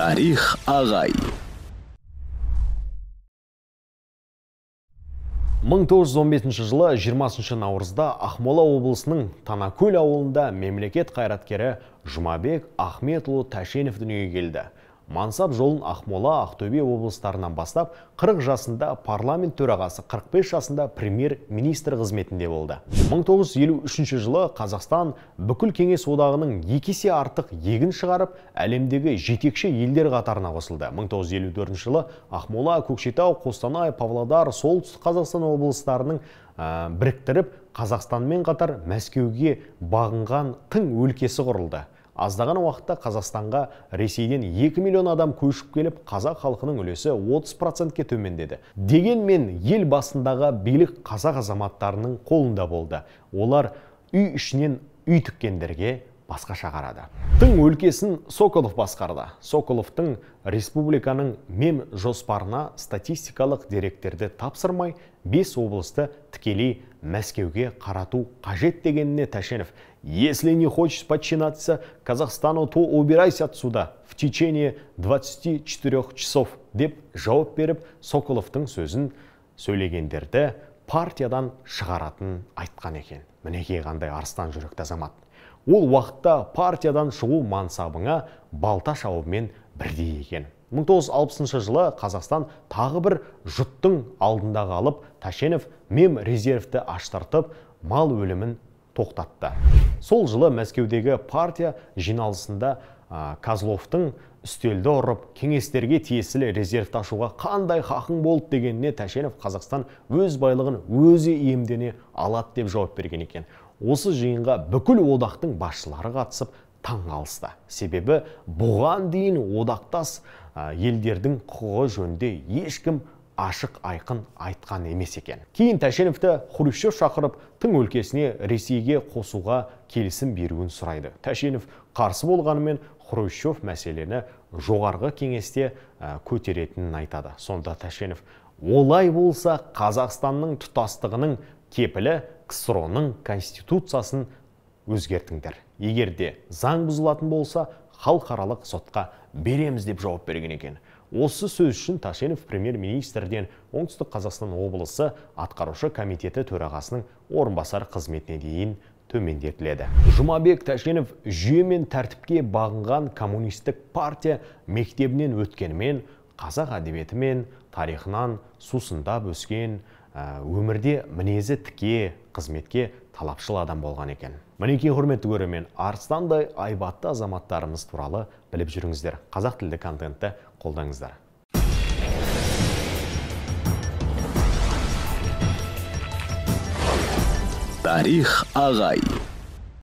Тарих ағай 1915 жылы 20 наурызда Ақмола облысының Танакөл ауылында мемлекет қайраткері Жұмабек Ахметұлы Тәшенов дүниеге келді мансап жолын Ақмола, Ақтөбе облыстарынан бастап, 40 жасында парламент төрағасы, 45 жасында премьер-министр қызметінде болды. 1953 жылы Қазақстан бүкіл кеңес одағының екесе артық егін шығарып, әлемдегі жетекші елдер қатарына қосылды. 1954 жылы Ақмола, Көкшетау, Қостанай, Павлодар, Солтүстік Қазақстан облыстарының біріктіріп, Қазақстанмен қатар Мәскеуге бағынған тың өлкесі құрылды аздаған уақытта қазақстанға ресейден 2 миллион адам көшіп келіп қазақ халқының үлесі 30 процентке төмендеді дегенмен ел басындағы билік қазақ азаматтарының қолында болды олар үй ішінен үй тіккендерге басқаша қарады тың өлкесін соколов басқарды соколовтың республиканың мем жоспарына статистикалық деректерді тапсырмай бес облысты тікелей мәскеуге қарату қажет дегеніне тәшенов если не хочешь подчинаться казахстану то убирайся отсюда в течение 24 часов деп жауап беріп соколовтың сөзін сөйлегендерді партиядан шығаратын айтқан екен мінекей қандай арыстан жүректі азамат ол уақытта партиядан шығу мансабыңа балта шауымен бірдей екен 1960 жылы Қазақстан тағы бір жұттың алдында қалып Тәшенов мем резервті аштартып мал өлімін тоқтатты сол жылы мәскеудегі партия жиналысында ә, козловтың үстелді ұрып кеңестерге тиесілі резервті ашуға қандай хақың болды дегеніне тәшенов қазақстан өз байлығын өзі иемдене алады деп жауап берген екен осы жиынға бүкіл одақтың басшылары қатысып таңғалысты себебі бұған дейін одақтас елдердің құқығы жөнінде ешкім ашық айқын айтқан емес екен кейін тәшеновті хрущев шақырып тың өлкесіне ресейге қосуға келісім беруін сұрайды тәшенов қарсы болғанымен хрущев мәселені жоғарғы кеңесте көтеретінін айтады сонда тәшенов олай болса қазақстанның тұтастығының кепілі ксро конституциясын өзгертіңдер егер де заң бұзылатын болса халықаралық сотқа береміз деп жауап берген екен осы сөз үшін ташенов премьер министрден оңтүстік қазақстан облысы атқарушы комитеті төрағасының орынбасары қызметіне дейін төмендетіледі жұмабек тәшенов жүйе мен тәртіпке бағынған коммунистік партия мектебінен өткенімен қазақ әдебиеті мен тарихынан сусындап өскен Ә, өмірде мінезі тіке қызметке талапшыл адам болған екен мінекей құрметті көрермен арыстандай айбатты азаматтарымыз туралы біліп жүріңіздер қазақ тілді контентті қолдаңыздар тарих ағай